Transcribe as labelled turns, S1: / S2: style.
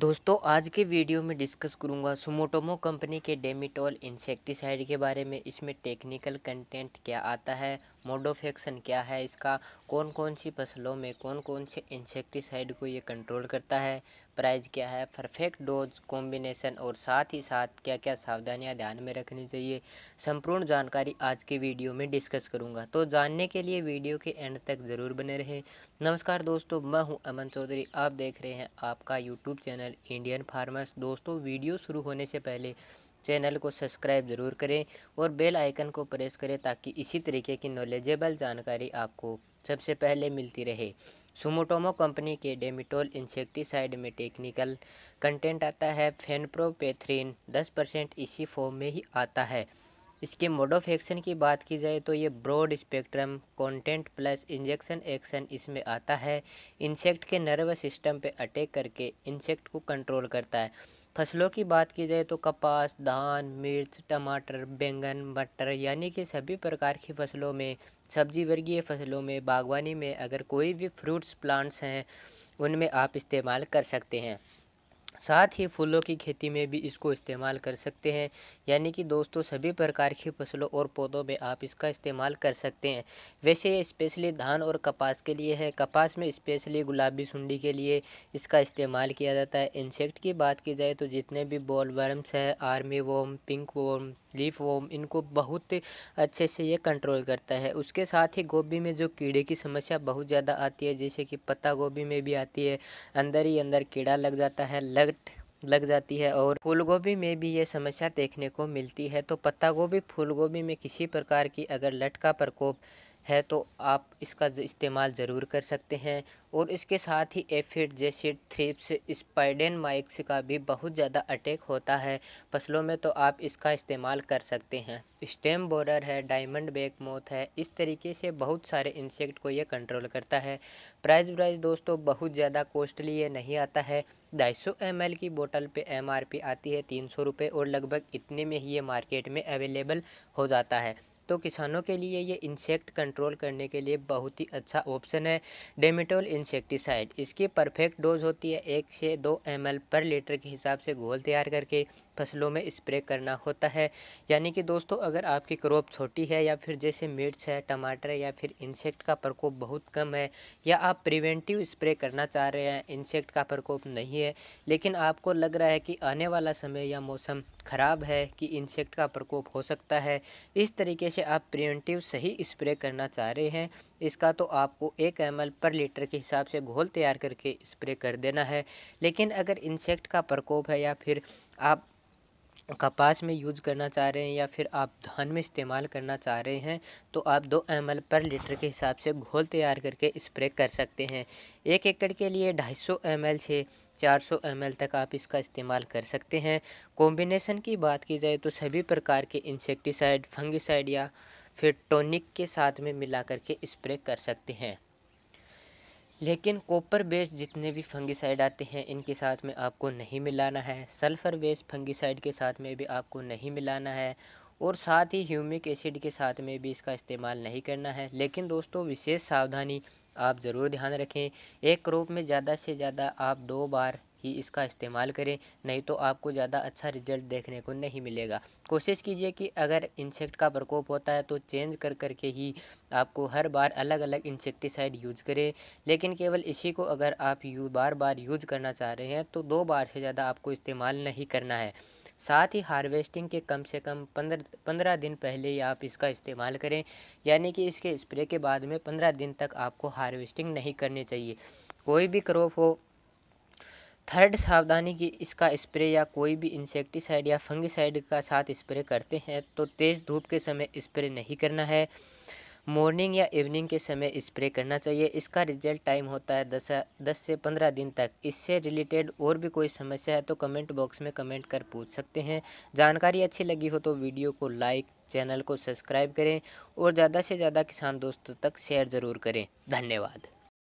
S1: दोस्तों आज के वीडियो में डिस्कस करूंगा सुमोटोमो कंपनी के डेमिटोल इंसेक्टिसाइड के बारे में इसमें टेक्निकल कंटेंट क्या आता है मोड ऑफ एक्शन क्या है इसका कौन कौन सी फसलों में कौन कौन से इंसेक्टिसाइड को ये कंट्रोल करता है प्राइस क्या है परफेक्ट डोज कॉम्बिनेशन और साथ ही साथ क्या क्या सावधानियां ध्यान में रखनी चाहिए संपूर्ण जानकारी आज के वीडियो में डिस्कस करूंगा तो जानने के लिए वीडियो के एंड तक ज़रूर बने रहें नमस्कार दोस्तों मैं हूं अमन चौधरी आप देख रहे हैं आपका यूट्यूब चैनल इंडियन फार्मर्स दोस्तों वीडियो शुरू होने से पहले चैनल को सब्सक्राइब ज़रूर करें और बेल आइकन को प्रेस करें ताकि इसी तरीके की नॉलेजेबल जानकारी आपको सबसे पहले मिलती रहे सुमोटोमो कंपनी के डेमिटोल इंसेक्टिसाइड में टेक्निकल कंटेंट आता है फेनप्रोपेथ्रीन दस परसेंट इसी फॉर्म में ही आता है इसके मोड ऑफ एक्शन की बात की जाए तो ये broad spectrum content plus injection action इसमें आता है इंसेक्ट के नर्वस सिस्टम पे अटैक करके इंसेक्ट को कंट्रोल करता है फसलों की बात की जाए तो कपास धान मिर्च टमाटर बैंगन मटर यानी कि सभी प्रकार की फसलों में सब्जी वर्गीय फसलों में बागवानी में अगर कोई भी फ्रूट्स प्लांट्स हैं उनमें आप इस्तेमाल कर सकते हैं साथ ही फूलों की खेती में भी इसको इस्तेमाल कर सकते हैं यानी कि दोस्तों सभी प्रकार की फसलों और पौधों में आप इसका इस्तेमाल कर सकते हैं वैसे ये स्पेशली धान और कपास के लिए है कपास में स्पेशली गुलाबी सुंडी के लिए इसका इस्तेमाल किया जाता है इंसेक्ट की बात की जाए तो जितने भी बॉल वर्म्स हैं army worm pink worm leaf वो इनको बहुत अच्छे से ये कंट्रोल करता है उसके साथ ही गोभी में जो कीड़े की समस्या बहुत ज़्यादा आती है जैसे कि पत्ता गोभी में भी आती है अंदर ही अंदर कीड़ा लग जाता है लट लग जाती है और फूलगोभी में भी ये समस्या देखने को मिलती है तो पत्ता गोभी फूल गोभी में किसी प्रकार की अगर लट का प्रकोप है तो आप इसका इस्तेमाल ज़रूर कर सकते हैं और इसके साथ ही एफिड जैसे थ्रिप्स स्पाइडन माइक्स का भी बहुत ज़्यादा अटैक होता है फसलों में तो आप इसका इस्तेमाल कर सकते हैं स्टेम बोरर है डायमंड बेक मोथ है इस तरीके से बहुत सारे इंसेक्ट को ये कंट्रोल करता है प्राइस व्राइज़ दोस्तों बहुत ज़्यादा कॉस्टली ये नहीं आता है ढाई सौ एम एल की बोतल पर एम आर पी आती है तीन सौ रुपये और लगभग इतने में ही ये मार्केट में अवेलेबल हो जाता है तो किसानों के लिए ये इंसेक्ट कंट्रोल करने के लिए बहुत ही अच्छा ऑप्शन है डेमिटोल इंसेक्टिसाइड इसकी परफेक्ट डोज होती है एक से दो एम पर लीटर के हिसाब से घोल तैयार करके फसलों में स्प्रे करना होता है यानी कि दोस्तों अगर आपकी क्रॉप छोटी है या फिर जैसे मिर्च है टमाटर है या फिर इंसेक्ट का प्रकोप बहुत कम है या आप प्रिवेंटिव स्प्रे करना चाह रहे हैं इंसेक्ट का प्रकोप नहीं है लेकिन आपको लग रहा है कि आने वाला समय या मौसम ख़राब है कि इंसेक्ट का प्रकोप हो सकता है इस तरीके से आप प्रिवेंटिव सही स्प्रे करना चाह रहे हैं इसका तो आपको एक एम पर लीटर के हिसाब से घोल तैयार करके स्प्रे कर देना है लेकिन अगर इंसेक्ट का प्रकोप है या फिर आप कपास में यूज़ करना चाह रहे हैं या फिर आप धान में इस्तेमाल करना चाह रहे हैं तो आप दो एम पर लीटर के हिसाब से घोल तैयार करके स्प्रे कर सकते हैं एक एकड़ के लिए ढाई सौ एम से चार सौ एम तक आप इसका इस्तेमाल कर सकते हैं कॉम्बिनेसन की बात की जाए तो सभी प्रकार के इंसेक्टिसाइड फंगिसाइड या फिर टोनिक के साथ में मिला करके स्प्रे कर सकते हैं लेकिन कॉपर बेस्ड जितने भी फंगिसाइड आते हैं इनके साथ में आपको नहीं मिलाना है सल्फ़र बेस्ड फंगिसाइड के साथ में भी आपको नहीं मिलाना है और साथ ही ह्यूमिक एसिड के साथ में भी इसका इस्तेमाल नहीं करना है लेकिन दोस्तों विशेष सावधानी आप ज़रूर ध्यान रखें एक क्रॉप में ज़्यादा से ज़्यादा आप दो बार ही इसका इस्तेमाल करें नहीं तो आपको ज़्यादा अच्छा रिजल्ट देखने को नहीं मिलेगा कोशिश कीजिए कि अगर इंसेक्ट का प्रकोप होता है तो चेंज कर करके ही आपको हर बार अलग अलग इंसेक्टिसाइड यूज करें लेकिन केवल इसी को अगर आप यू बार बार यूज करना चाह रहे हैं तो दो बार से ज़्यादा आपको इस्तेमाल नहीं करना है साथ ही हार्वेस्टिंग के कम से कम पंद्रह पंद्रह दिन पहले ही आप इसका इस्तेमाल करें यानी कि इसके स्प्रे के बाद में पंद्रह दिन तक आपको हार्वेस्टिंग नहीं करनी चाहिए कोई भी क्रॉप हो थर्ड सावधानी कि इसका स्प्रे या कोई भी इंसेक्टिसाइड या फंगिसाइड का साथ स्प्रे करते हैं तो तेज़ धूप के समय स्प्रे नहीं करना है मॉर्निंग या इवनिंग के समय स्प्रे करना चाहिए इसका रिजल्ट टाइम होता है दस दस से पंद्रह दिन तक इससे रिलेटेड और भी कोई समस्या है तो कमेंट बॉक्स में कमेंट कर पूछ सकते हैं जानकारी अच्छी लगी हो तो वीडियो को लाइक चैनल को सब्सक्राइब करें और ज़्यादा से ज़्यादा किसान दोस्तों तक शेयर ज़रूर करें धन्यवाद